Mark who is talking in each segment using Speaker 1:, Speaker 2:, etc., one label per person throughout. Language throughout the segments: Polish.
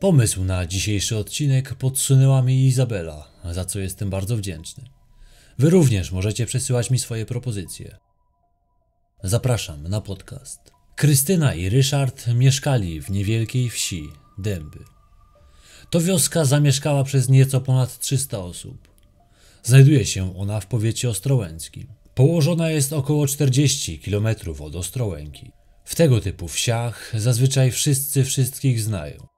Speaker 1: Pomysł na dzisiejszy odcinek podsunęła mi Izabela, za co jestem bardzo wdzięczny. Wy również możecie przesyłać mi swoje propozycje. Zapraszam na podcast. Krystyna i Ryszard mieszkali w niewielkiej wsi Dęby. To wioska zamieszkała przez nieco ponad 300 osób. Znajduje się ona w powiecie ostrołęckim. Położona jest około 40 km od Ostrołęki. W tego typu wsiach zazwyczaj wszyscy wszystkich znają.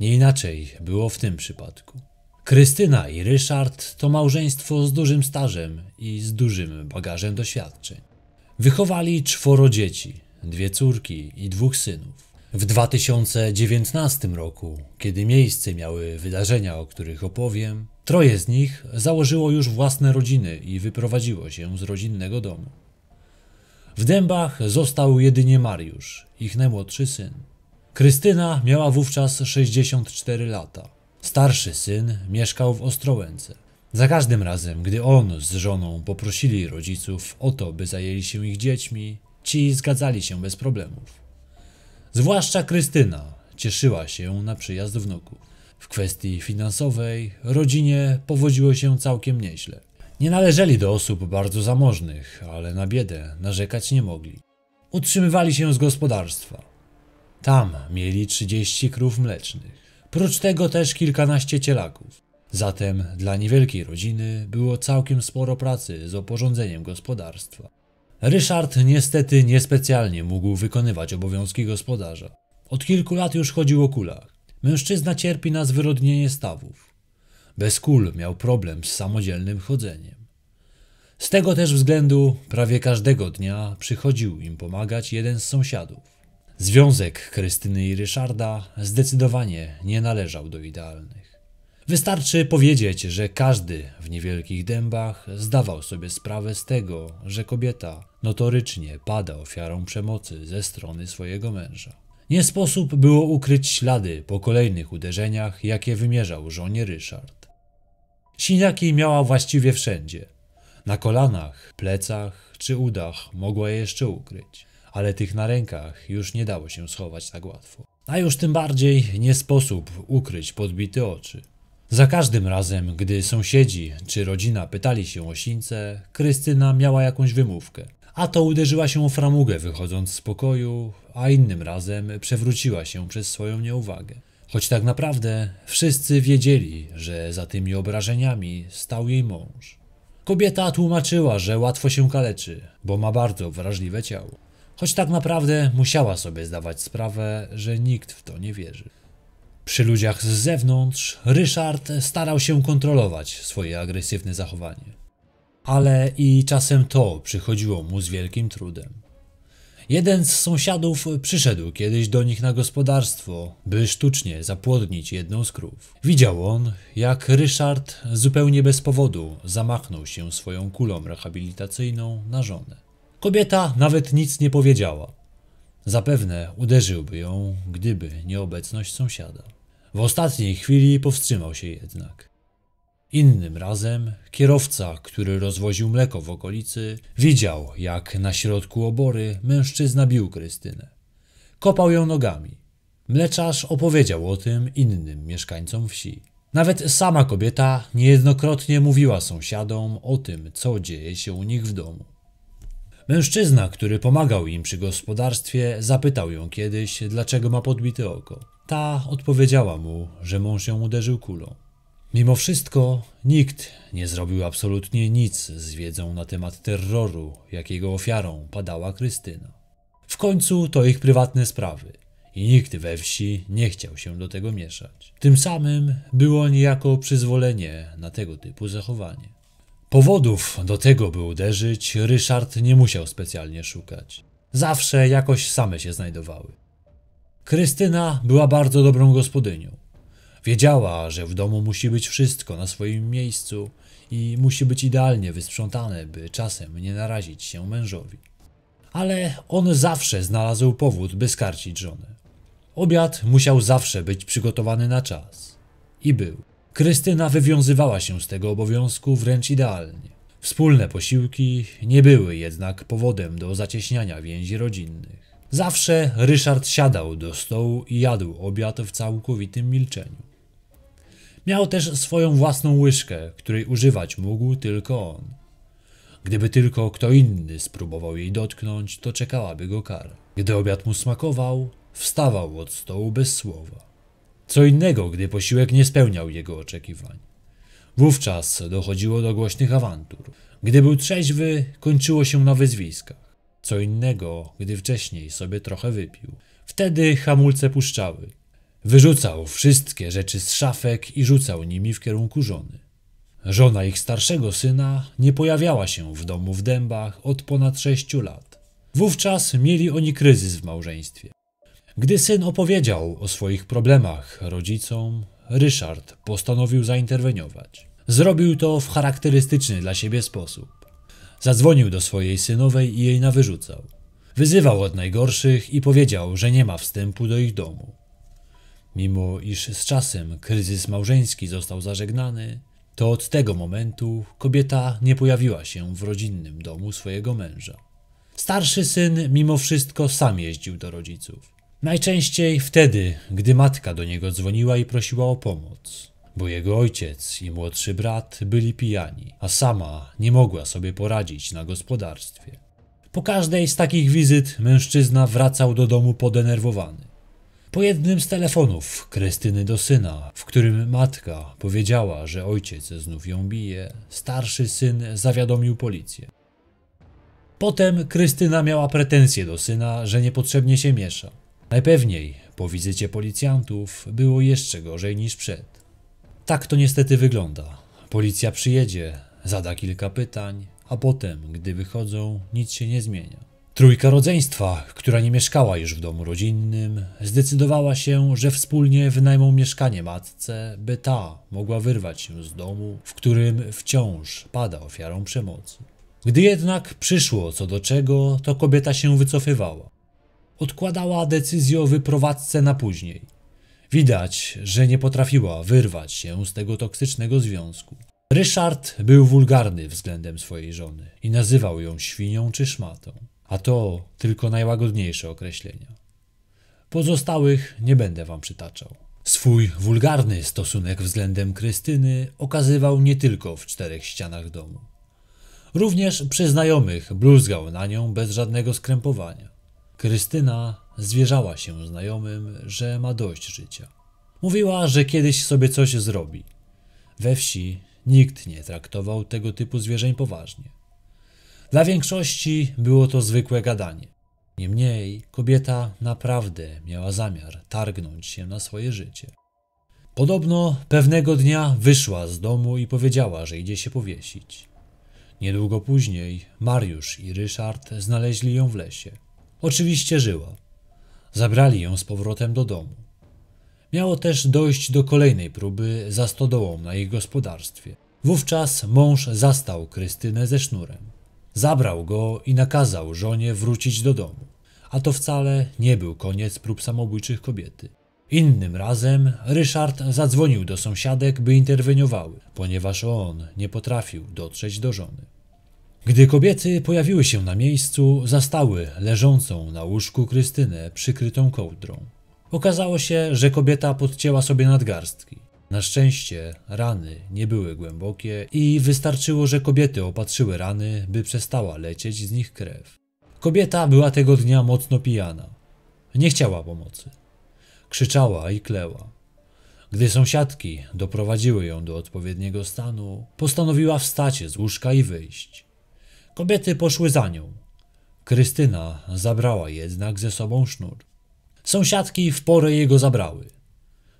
Speaker 1: Nie inaczej było w tym przypadku. Krystyna i Ryszard to małżeństwo z dużym stażem i z dużym bagażem doświadczeń. Wychowali czworo dzieci, dwie córki i dwóch synów. W 2019 roku, kiedy miejsce miały wydarzenia, o których opowiem, troje z nich założyło już własne rodziny i wyprowadziło się z rodzinnego domu. W dębach został jedynie Mariusz, ich najmłodszy syn. Krystyna miała wówczas 64 lata. Starszy syn mieszkał w Ostrołęce. Za każdym razem, gdy on z żoną poprosili rodziców o to, by zajęli się ich dziećmi, ci zgadzali się bez problemów. Zwłaszcza Krystyna cieszyła się na przyjazd wnuku. W kwestii finansowej rodzinie powodziło się całkiem nieźle. Nie należeli do osób bardzo zamożnych, ale na biedę narzekać nie mogli. Utrzymywali się z gospodarstwa. Tam mieli 30 krów mlecznych. Prócz tego też kilkanaście cielaków. Zatem dla niewielkiej rodziny było całkiem sporo pracy z oporządzeniem gospodarstwa. Ryszard niestety niespecjalnie mógł wykonywać obowiązki gospodarza. Od kilku lat już chodził o kulach. Mężczyzna cierpi na zwyrodnienie stawów. Bez kul miał problem z samodzielnym chodzeniem. Z tego też względu prawie każdego dnia przychodził im pomagać jeden z sąsiadów. Związek Krystyny i Ryszarda zdecydowanie nie należał do idealnych. Wystarczy powiedzieć, że każdy w niewielkich dębach zdawał sobie sprawę z tego, że kobieta notorycznie pada ofiarą przemocy ze strony swojego męża. Nie sposób było ukryć ślady po kolejnych uderzeniach, jakie wymierzał żonie Ryszard. Siniaki miała właściwie wszędzie. Na kolanach, plecach czy udach mogła je jeszcze ukryć ale tych na rękach już nie dało się schować tak łatwo. A już tym bardziej nie sposób ukryć podbite oczy. Za każdym razem, gdy sąsiedzi czy rodzina pytali się o sińce, Krystyna miała jakąś wymówkę. A to uderzyła się o framugę wychodząc z pokoju, a innym razem przewróciła się przez swoją nieuwagę. Choć tak naprawdę wszyscy wiedzieli, że za tymi obrażeniami stał jej mąż. Kobieta tłumaczyła, że łatwo się kaleczy, bo ma bardzo wrażliwe ciało choć tak naprawdę musiała sobie zdawać sprawę, że nikt w to nie wierzy. Przy ludziach z zewnątrz Ryszard starał się kontrolować swoje agresywne zachowanie. Ale i czasem to przychodziło mu z wielkim trudem. Jeden z sąsiadów przyszedł kiedyś do nich na gospodarstwo, by sztucznie zapłodnić jedną z krów. Widział on, jak Ryszard zupełnie bez powodu zamachnął się swoją kulą rehabilitacyjną na żonę. Kobieta nawet nic nie powiedziała. Zapewne uderzyłby ją, gdyby nieobecność sąsiada. W ostatniej chwili powstrzymał się jednak. Innym razem kierowca, który rozwoził mleko w okolicy, widział, jak na środku obory mężczyzna bił Krystynę. Kopał ją nogami. Mleczarz opowiedział o tym innym mieszkańcom wsi. Nawet sama kobieta niejednokrotnie mówiła sąsiadom o tym, co dzieje się u nich w domu. Mężczyzna, który pomagał im przy gospodarstwie, zapytał ją kiedyś, dlaczego ma podbite oko. Ta odpowiedziała mu, że mąż ją uderzył kulą. Mimo wszystko nikt nie zrobił absolutnie nic z wiedzą na temat terroru, jakiego ofiarą padała Krystyna. W końcu to ich prywatne sprawy i nikt we wsi nie chciał się do tego mieszać. Tym samym było niejako przyzwolenie na tego typu zachowanie. Powodów do tego, by uderzyć, Ryszard nie musiał specjalnie szukać. Zawsze jakoś same się znajdowały. Krystyna była bardzo dobrą gospodynią. Wiedziała, że w domu musi być wszystko na swoim miejscu i musi być idealnie wysprzątane, by czasem nie narazić się mężowi. Ale on zawsze znalazł powód, by skarcić żonę. Obiad musiał zawsze być przygotowany na czas. I był. Krystyna wywiązywała się z tego obowiązku wręcz idealnie. Wspólne posiłki nie były jednak powodem do zacieśniania więzi rodzinnych. Zawsze Ryszard siadał do stołu i jadł obiad w całkowitym milczeniu. Miał też swoją własną łyżkę, której używać mógł tylko on. Gdyby tylko kto inny spróbował jej dotknąć, to czekałaby go kara. Gdy obiad mu smakował, wstawał od stołu bez słowa. Co innego, gdy posiłek nie spełniał jego oczekiwań. Wówczas dochodziło do głośnych awantur. Gdy był trzeźwy, kończyło się na wyzwiskach. Co innego, gdy wcześniej sobie trochę wypił. Wtedy hamulce puszczały. Wyrzucał wszystkie rzeczy z szafek i rzucał nimi w kierunku żony. Żona ich starszego syna nie pojawiała się w domu w dębach od ponad sześciu lat. Wówczas mieli oni kryzys w małżeństwie. Gdy syn opowiedział o swoich problemach rodzicom, Ryszard postanowił zainterweniować. Zrobił to w charakterystyczny dla siebie sposób. Zadzwonił do swojej synowej i jej nawyrzucał. Wyzywał od najgorszych i powiedział, że nie ma wstępu do ich domu. Mimo iż z czasem kryzys małżeński został zażegnany, to od tego momentu kobieta nie pojawiła się w rodzinnym domu swojego męża. Starszy syn mimo wszystko sam jeździł do rodziców. Najczęściej wtedy, gdy matka do niego dzwoniła i prosiła o pomoc, bo jego ojciec i młodszy brat byli pijani, a sama nie mogła sobie poradzić na gospodarstwie. Po każdej z takich wizyt mężczyzna wracał do domu podenerwowany. Po jednym z telefonów Krystyny do syna, w którym matka powiedziała, że ojciec znów ją bije, starszy syn zawiadomił policję. Potem Krystyna miała pretensje do syna, że niepotrzebnie się miesza. Najpewniej po wizycie policjantów było jeszcze gorzej niż przed. Tak to niestety wygląda. Policja przyjedzie, zada kilka pytań, a potem, gdy wychodzą, nic się nie zmienia. Trójka rodzeństwa, która nie mieszkała już w domu rodzinnym, zdecydowała się, że wspólnie wynajmą mieszkanie matce, by ta mogła wyrwać się z domu, w którym wciąż pada ofiarą przemocy. Gdy jednak przyszło co do czego, to kobieta się wycofywała odkładała decyzję o wyprowadzce na później. Widać, że nie potrafiła wyrwać się z tego toksycznego związku. Ryszard był wulgarny względem swojej żony i nazywał ją świnią czy szmatą, a to tylko najłagodniejsze określenia. Pozostałych nie będę wam przytaczał. Swój wulgarny stosunek względem Krystyny okazywał nie tylko w czterech ścianach domu. Również przy znajomych bluzgał na nią bez żadnego skrępowania. Krystyna zwierzała się znajomym, że ma dość życia. Mówiła, że kiedyś sobie coś zrobi. We wsi nikt nie traktował tego typu zwierzeń poważnie. Dla większości było to zwykłe gadanie. Niemniej kobieta naprawdę miała zamiar targnąć się na swoje życie. Podobno pewnego dnia wyszła z domu i powiedziała, że idzie się powiesić. Niedługo później Mariusz i Ryszard znaleźli ją w lesie. Oczywiście żyła. Zabrali ją z powrotem do domu. Miało też dojść do kolejnej próby za stodołą na ich gospodarstwie. Wówczas mąż zastał Krystynę ze sznurem. Zabrał go i nakazał żonie wrócić do domu. A to wcale nie był koniec prób samobójczych kobiety. Innym razem Ryszard zadzwonił do sąsiadek, by interweniowały, ponieważ on nie potrafił dotrzeć do żony. Gdy kobiety pojawiły się na miejscu, zastały leżącą na łóżku Krystynę przykrytą kołdrą. Okazało się, że kobieta podcięła sobie nadgarstki. Na szczęście rany nie były głębokie i wystarczyło, że kobiety opatrzyły rany, by przestała lecieć z nich krew. Kobieta była tego dnia mocno pijana. Nie chciała pomocy. Krzyczała i kleła. Gdy sąsiadki doprowadziły ją do odpowiedniego stanu, postanowiła wstać z łóżka i wyjść. Kobiety poszły za nią. Krystyna zabrała jednak ze sobą sznur. Sąsiadki w porę jego zabrały.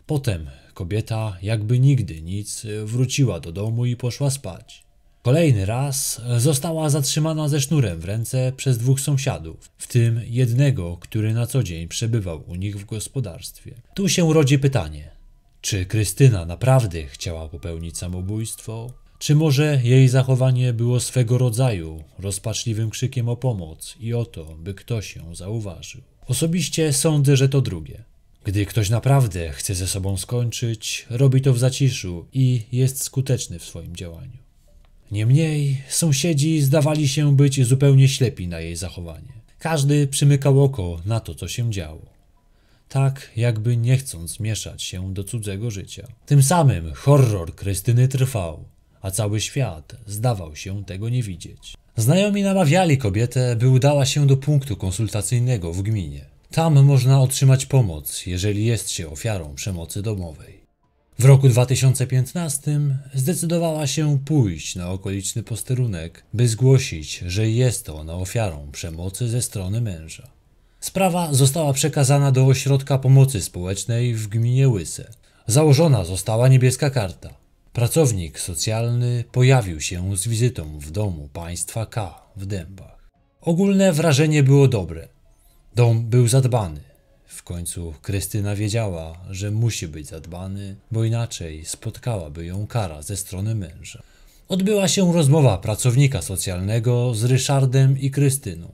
Speaker 1: Potem kobieta, jakby nigdy nic, wróciła do domu i poszła spać. Kolejny raz została zatrzymana ze sznurem w ręce przez dwóch sąsiadów, w tym jednego, który na co dzień przebywał u nich w gospodarstwie. Tu się rodzi pytanie: czy Krystyna naprawdę chciała popełnić samobójstwo? Czy może jej zachowanie było swego rodzaju rozpaczliwym krzykiem o pomoc i o to, by ktoś ją zauważył? Osobiście sądzę, że to drugie. Gdy ktoś naprawdę chce ze sobą skończyć, robi to w zaciszu i jest skuteczny w swoim działaniu. Niemniej sąsiedzi zdawali się być zupełnie ślepi na jej zachowanie. Każdy przymykał oko na to, co się działo. Tak, jakby nie chcąc mieszać się do cudzego życia. Tym samym horror Krystyny trwał a cały świat zdawał się tego nie widzieć. Znajomi namawiali kobietę, by udała się do punktu konsultacyjnego w gminie. Tam można otrzymać pomoc, jeżeli jest się ofiarą przemocy domowej. W roku 2015 zdecydowała się pójść na okoliczny posterunek, by zgłosić, że jest ona ofiarą przemocy ze strony męża. Sprawa została przekazana do Ośrodka Pomocy Społecznej w gminie Łyse. Założona została niebieska karta. Pracownik socjalny pojawił się z wizytą w domu państwa K w Dębach. Ogólne wrażenie było dobre. Dom był zadbany. W końcu Krystyna wiedziała, że musi być zadbany, bo inaczej spotkałaby ją kara ze strony męża. Odbyła się rozmowa pracownika socjalnego z Ryszardem i Krystyną.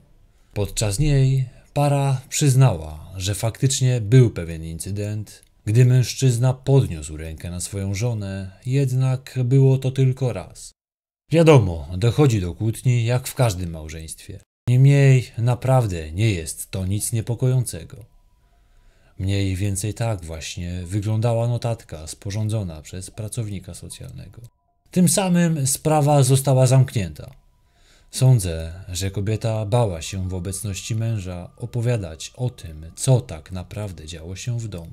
Speaker 1: Podczas niej para przyznała, że faktycznie był pewien incydent, gdy mężczyzna podniósł rękę na swoją żonę, jednak było to tylko raz. Wiadomo, dochodzi do kłótni jak w każdym małżeństwie. Niemniej naprawdę nie jest to nic niepokojącego. Mniej więcej tak właśnie wyglądała notatka sporządzona przez pracownika socjalnego. Tym samym sprawa została zamknięta. Sądzę, że kobieta bała się w obecności męża opowiadać o tym, co tak naprawdę działo się w domu.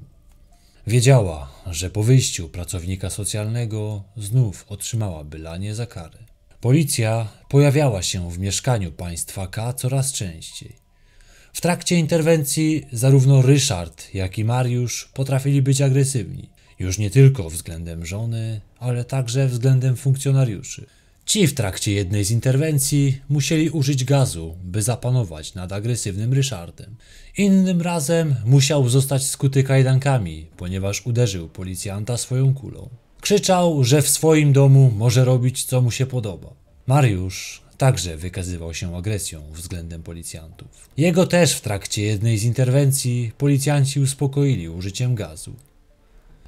Speaker 1: Wiedziała, że po wyjściu pracownika socjalnego znów otrzymała bylanie za karę. Policja pojawiała się w mieszkaniu państwa K coraz częściej. W trakcie interwencji zarówno Ryszard, jak i Mariusz potrafili być agresywni, już nie tylko względem żony, ale także względem funkcjonariuszy. Ci w trakcie jednej z interwencji musieli użyć gazu, by zapanować nad agresywnym Ryszardem. Innym razem musiał zostać skuty kajdankami, ponieważ uderzył policjanta swoją kulą. Krzyczał, że w swoim domu może robić co mu się podoba. Mariusz także wykazywał się agresją względem policjantów. Jego też w trakcie jednej z interwencji policjanci uspokoili użyciem gazu.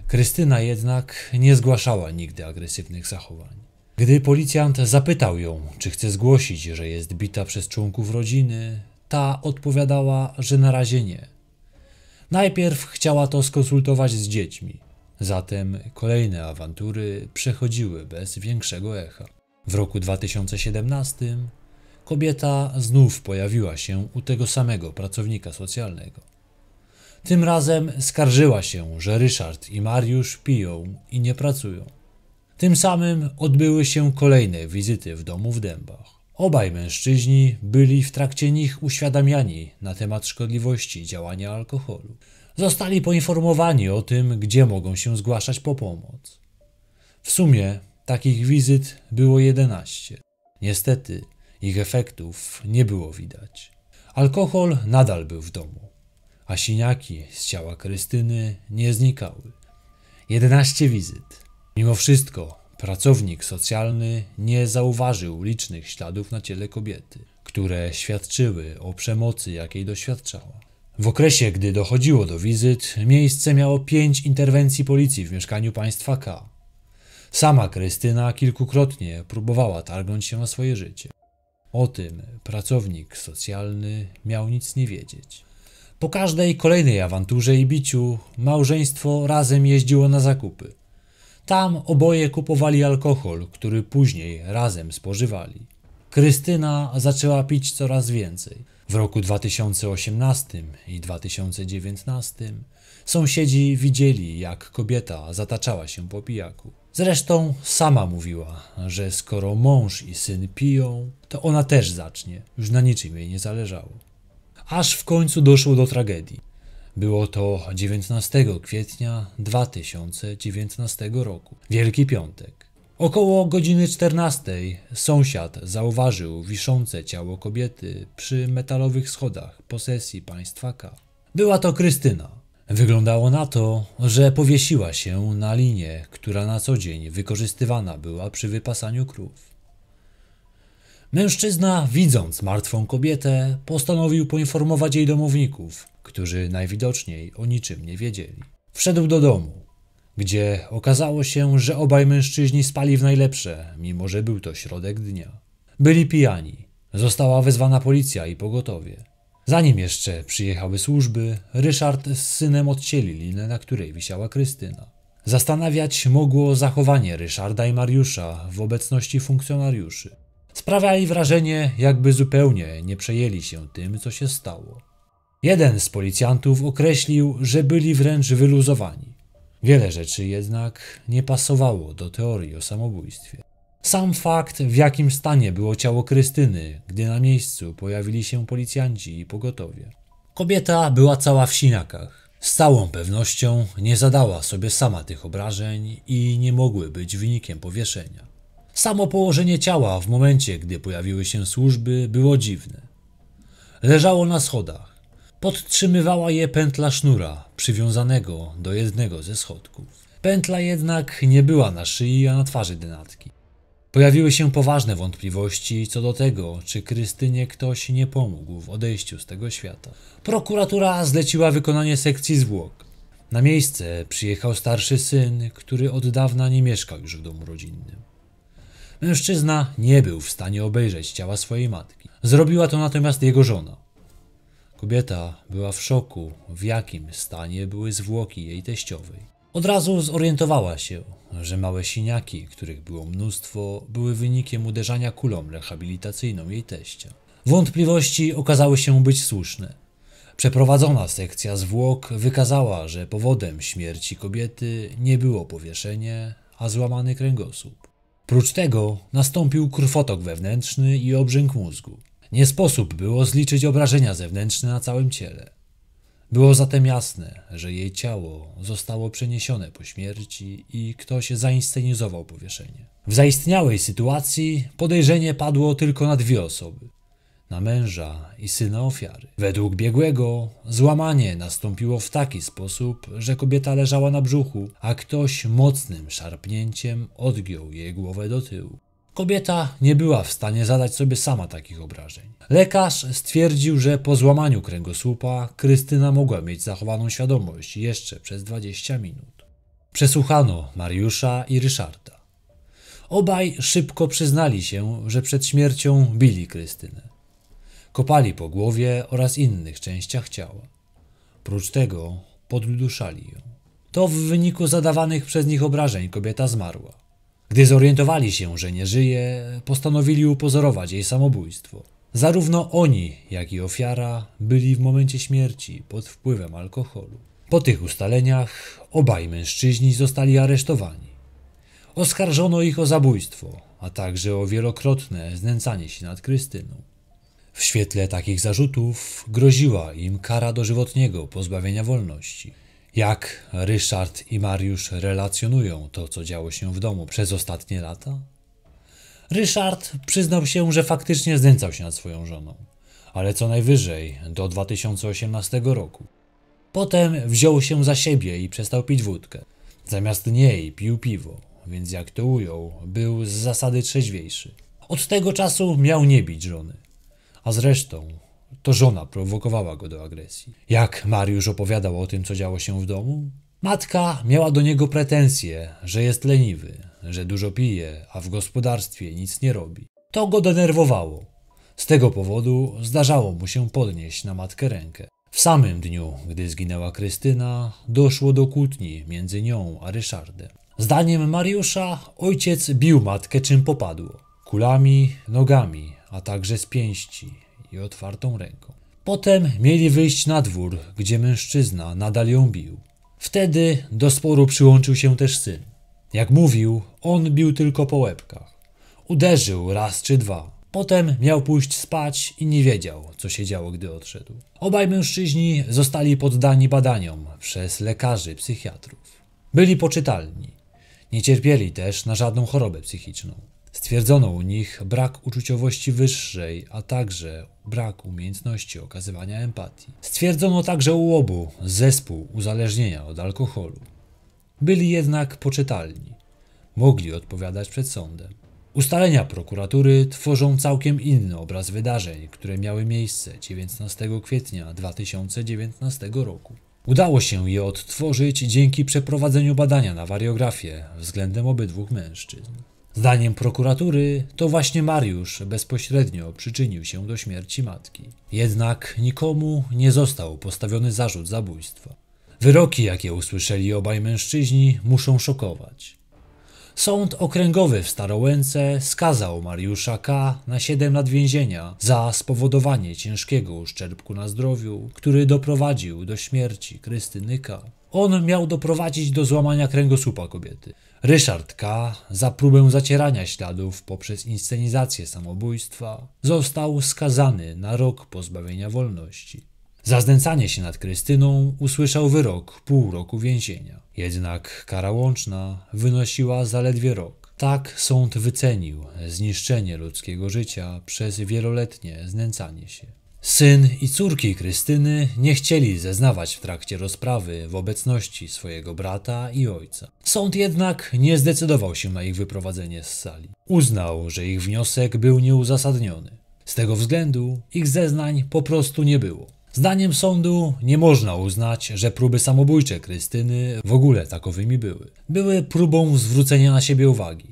Speaker 1: Krystyna jednak nie zgłaszała nigdy agresywnych zachowań. Gdy policjant zapytał ją, czy chce zgłosić, że jest bita przez członków rodziny, ta odpowiadała, że na razie nie. Najpierw chciała to skonsultować z dziećmi, zatem kolejne awantury przechodziły bez większego echa. W roku 2017 kobieta znów pojawiła się u tego samego pracownika socjalnego. Tym razem skarżyła się, że Ryszard i Mariusz piją i nie pracują. Tym samym odbyły się kolejne wizyty w domu w Dębach. Obaj mężczyźni byli w trakcie nich uświadamiani na temat szkodliwości działania alkoholu. Zostali poinformowani o tym, gdzie mogą się zgłaszać po pomoc. W sumie takich wizyt było 11. Niestety ich efektów nie było widać. Alkohol nadal był w domu, a siniaki z ciała Krystyny nie znikały. 11 wizyt Mimo wszystko, pracownik socjalny nie zauważył licznych śladów na ciele kobiety, które świadczyły o przemocy, jakiej doświadczała. W okresie, gdy dochodziło do wizyt, miejsce miało pięć interwencji policji w mieszkaniu państwa K. Sama Krystyna kilkukrotnie próbowała targnąć się na swoje życie. O tym pracownik socjalny miał nic nie wiedzieć. Po każdej kolejnej awanturze i biciu, małżeństwo razem jeździło na zakupy. Tam oboje kupowali alkohol, który później razem spożywali. Krystyna zaczęła pić coraz więcej. W roku 2018 i 2019 sąsiedzi widzieli, jak kobieta zataczała się po pijaku. Zresztą sama mówiła, że skoro mąż i syn piją, to ona też zacznie. Już na niczym jej nie zależało. Aż w końcu doszło do tragedii. Było to 19 kwietnia 2019 roku, Wielki Piątek. Około godziny 14 sąsiad zauważył wiszące ciało kobiety przy metalowych schodach posesji państwaka. Była to Krystyna. Wyglądało na to, że powiesiła się na linie, która na co dzień wykorzystywana była przy wypasaniu krów. Mężczyzna, widząc martwą kobietę, postanowił poinformować jej domowników, którzy najwidoczniej o niczym nie wiedzieli. Wszedł do domu, gdzie okazało się, że obaj mężczyźni spali w najlepsze, mimo że był to środek dnia. Byli pijani. Została wezwana policja i pogotowie. Zanim jeszcze przyjechały służby, Ryszard z synem odcięli linę, na której wisiała Krystyna. Zastanawiać mogło zachowanie Ryszarda i Mariusza w obecności funkcjonariuszy. Sprawiali wrażenie, jakby zupełnie nie przejęli się tym, co się stało. Jeden z policjantów określił, że byli wręcz wyluzowani. Wiele rzeczy jednak nie pasowało do teorii o samobójstwie. Sam fakt, w jakim stanie było ciało Krystyny, gdy na miejscu pojawili się policjanci i pogotowie. Kobieta była cała w sinakach. Z całą pewnością nie zadała sobie sama tych obrażeń i nie mogły być wynikiem powieszenia. Samo położenie ciała w momencie, gdy pojawiły się służby, było dziwne. Leżało na schodach. Podtrzymywała je pętla sznura, przywiązanego do jednego ze schodków. Pętla jednak nie była na szyi, a na twarzy denatki. Pojawiły się poważne wątpliwości co do tego, czy Krystynie ktoś nie pomógł w odejściu z tego świata. Prokuratura zleciła wykonanie sekcji zwłok. Na miejsce przyjechał starszy syn, który od dawna nie mieszkał już w domu rodzinnym. Mężczyzna nie był w stanie obejrzeć ciała swojej matki. Zrobiła to natomiast jego żona. Kobieta była w szoku, w jakim stanie były zwłoki jej teściowej. Od razu zorientowała się, że małe siniaki, których było mnóstwo, były wynikiem uderzania kulą rehabilitacyjną jej teścia. Wątpliwości okazały się być słuszne. Przeprowadzona sekcja zwłok wykazała, że powodem śmierci kobiety nie było powieszenie, a złamany kręgosłup. Prócz tego nastąpił krwotok wewnętrzny i obrzęk mózgu. Nie sposób było zliczyć obrażenia zewnętrzne na całym ciele. Było zatem jasne, że jej ciało zostało przeniesione po śmierci i ktoś zainscenizował powieszenie. W zaistniałej sytuacji podejrzenie padło tylko na dwie osoby na męża i syna ofiary. Według biegłego złamanie nastąpiło w taki sposób, że kobieta leżała na brzuchu, a ktoś mocnym szarpnięciem odgiął jej głowę do tyłu. Kobieta nie była w stanie zadać sobie sama takich obrażeń. Lekarz stwierdził, że po złamaniu kręgosłupa Krystyna mogła mieć zachowaną świadomość jeszcze przez 20 minut. Przesłuchano Mariusza i Ryszarda. Obaj szybko przyznali się, że przed śmiercią bili Krystynę. Kopali po głowie oraz innych częściach ciała. Prócz tego podduszali ją. To w wyniku zadawanych przez nich obrażeń kobieta zmarła. Gdy zorientowali się, że nie żyje, postanowili upozorować jej samobójstwo. Zarówno oni, jak i ofiara byli w momencie śmierci pod wpływem alkoholu. Po tych ustaleniach obaj mężczyźni zostali aresztowani. Oskarżono ich o zabójstwo, a także o wielokrotne znęcanie się nad Krystyną. W świetle takich zarzutów groziła im kara dożywotniego pozbawienia wolności. Jak Ryszard i Mariusz relacjonują to, co działo się w domu przez ostatnie lata? Ryszard przyznał się, że faktycznie znęcał się nad swoją żoną, ale co najwyżej do 2018 roku. Potem wziął się za siebie i przestał pić wódkę. Zamiast niej pił piwo, więc jak to ujął, był z zasady trzeźwiejszy. Od tego czasu miał nie bić żony a zresztą to żona prowokowała go do agresji. Jak Mariusz opowiadał o tym, co działo się w domu? Matka miała do niego pretensje, że jest leniwy, że dużo pije, a w gospodarstwie nic nie robi. To go denerwowało. Z tego powodu zdarzało mu się podnieść na matkę rękę. W samym dniu, gdy zginęła Krystyna, doszło do kłótni między nią a Ryszardem. Zdaniem Mariusza, ojciec bił matkę czym popadło kulami, nogami, a także z pięści i otwartą ręką. Potem mieli wyjść na dwór, gdzie mężczyzna nadal ją bił. Wtedy do sporu przyłączył się też syn. Jak mówił, on bił tylko po łebkach. Uderzył raz czy dwa. Potem miał pójść spać i nie wiedział, co się działo, gdy odszedł. Obaj mężczyźni zostali poddani badaniom przez lekarzy, psychiatrów. Byli poczytalni. Nie cierpieli też na żadną chorobę psychiczną. Stwierdzono u nich brak uczuciowości wyższej, a także brak umiejętności okazywania empatii. Stwierdzono także u obu zespół uzależnienia od alkoholu. Byli jednak poczytalni. Mogli odpowiadać przed sądem. Ustalenia prokuratury tworzą całkiem inny obraz wydarzeń, które miały miejsce 19 kwietnia 2019 roku. Udało się je odtworzyć dzięki przeprowadzeniu badania na wariografię względem obydwu mężczyzn. Zdaniem prokuratury to właśnie Mariusz bezpośrednio przyczynił się do śmierci matki. Jednak nikomu nie został postawiony zarzut zabójstwa. Wyroki, jakie usłyszeli obaj mężczyźni, muszą szokować. Sąd okręgowy w Starołęce skazał Mariusza K. na 7 lat więzienia za spowodowanie ciężkiego uszczerbku na zdrowiu, który doprowadził do śmierci Krystyny K. On miał doprowadzić do złamania kręgosłupa kobiety. Ryszard K. za próbę zacierania śladów poprzez inscenizację samobójstwa został skazany na rok pozbawienia wolności. Za znęcanie się nad Krystyną usłyszał wyrok pół roku więzienia. Jednak kara łączna wynosiła zaledwie rok. Tak sąd wycenił zniszczenie ludzkiego życia przez wieloletnie znęcanie się. Syn i córki Krystyny nie chcieli zeznawać w trakcie rozprawy w obecności swojego brata i ojca. Sąd jednak nie zdecydował się na ich wyprowadzenie z sali. Uznał, że ich wniosek był nieuzasadniony. Z tego względu ich zeznań po prostu nie było. Zdaniem sądu nie można uznać, że próby samobójcze Krystyny w ogóle takowymi były. Były próbą zwrócenia na siebie uwagi.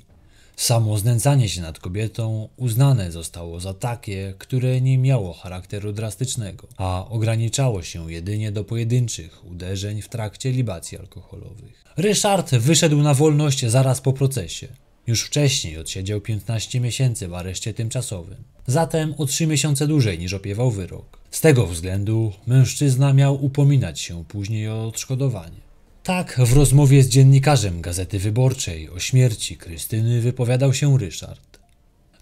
Speaker 1: Samo znęcanie się nad kobietą uznane zostało za takie, które nie miało charakteru drastycznego, a ograniczało się jedynie do pojedynczych uderzeń w trakcie libacji alkoholowych. Ryszard wyszedł na wolność zaraz po procesie. Już wcześniej odsiedział 15 miesięcy w areszcie tymczasowym, zatem o 3 miesiące dłużej niż opiewał wyrok. Z tego względu mężczyzna miał upominać się później o odszkodowanie. Tak w rozmowie z dziennikarzem Gazety Wyborczej o śmierci Krystyny wypowiadał się Ryszard.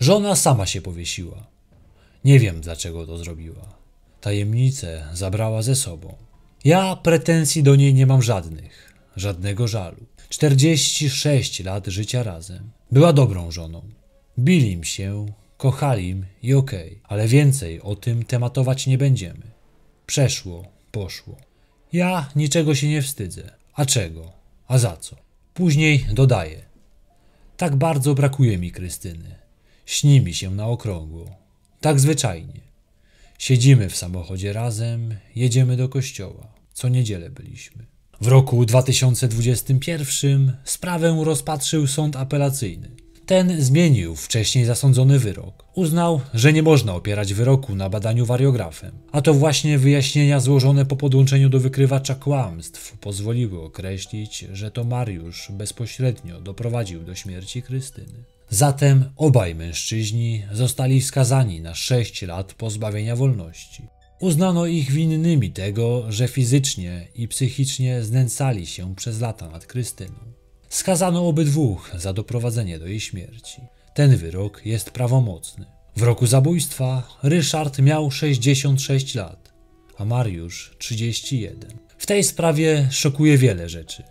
Speaker 1: Żona sama się powiesiła. Nie wiem dlaczego to zrobiła. Tajemnicę zabrała ze sobą. Ja pretensji do niej nie mam żadnych, żadnego żalu. 46 lat życia razem. Była dobrą żoną. im się, im i okej, okay. ale więcej o tym tematować nie będziemy. Przeszło, poszło. Ja niczego się nie wstydzę. A czego? A za co? Później dodaje. Tak bardzo brakuje mi Krystyny. Śni mi się na okrągło. Tak zwyczajnie. Siedzimy w samochodzie razem, jedziemy do kościoła. Co niedzielę byliśmy. W roku 2021 sprawę rozpatrzył sąd apelacyjny. Ten zmienił wcześniej zasądzony wyrok. Uznał, że nie można opierać wyroku na badaniu wariografem. A to właśnie wyjaśnienia złożone po podłączeniu do wykrywacza kłamstw pozwoliły określić, że to Mariusz bezpośrednio doprowadził do śmierci Krystyny. Zatem obaj mężczyźni zostali skazani na 6 lat pozbawienia wolności. Uznano ich winnymi tego, że fizycznie i psychicznie znęcali się przez lata nad Krystyną. Skazano obydwóch za doprowadzenie do jej śmierci. Ten wyrok jest prawomocny. W roku zabójstwa Ryszard miał 66 lat, a Mariusz 31. W tej sprawie szokuje wiele rzeczy.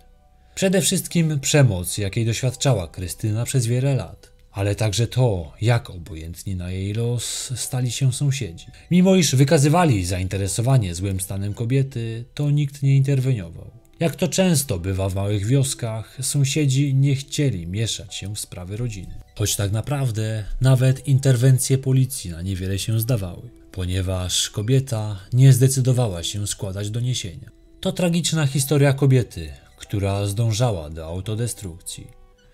Speaker 1: Przede wszystkim przemoc, jakiej doświadczała Krystyna przez wiele lat, ale także to, jak obojętni na jej los stali się sąsiedzi. Mimo iż wykazywali zainteresowanie złym stanem kobiety, to nikt nie interweniował. Jak to często bywa w małych wioskach, sąsiedzi nie chcieli mieszać się w sprawy rodziny. Choć tak naprawdę nawet interwencje policji na niewiele się zdawały, ponieważ kobieta nie zdecydowała się składać doniesienia. To tragiczna historia kobiety, która zdążała do autodestrukcji.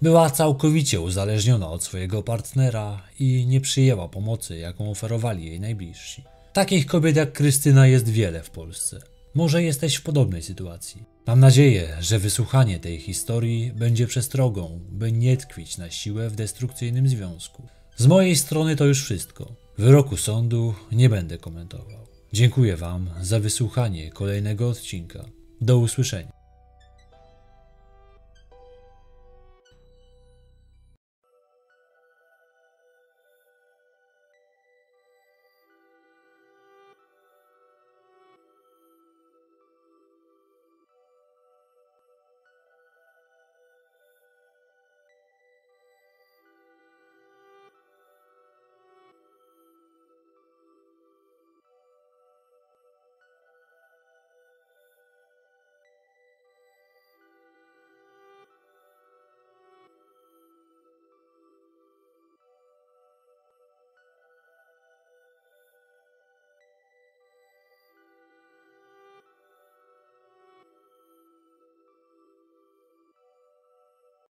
Speaker 1: Była całkowicie uzależniona od swojego partnera i nie przyjęła pomocy, jaką oferowali jej najbliżsi. Takich kobiet jak Krystyna jest wiele w Polsce. Może jesteś w podobnej sytuacji. Mam nadzieję, że wysłuchanie tej historii będzie przestrogą, by nie tkwić na siłę w destrukcyjnym związku. Z mojej strony to już wszystko. Wyroku sądu nie będę komentował. Dziękuję Wam za wysłuchanie kolejnego odcinka. Do usłyszenia.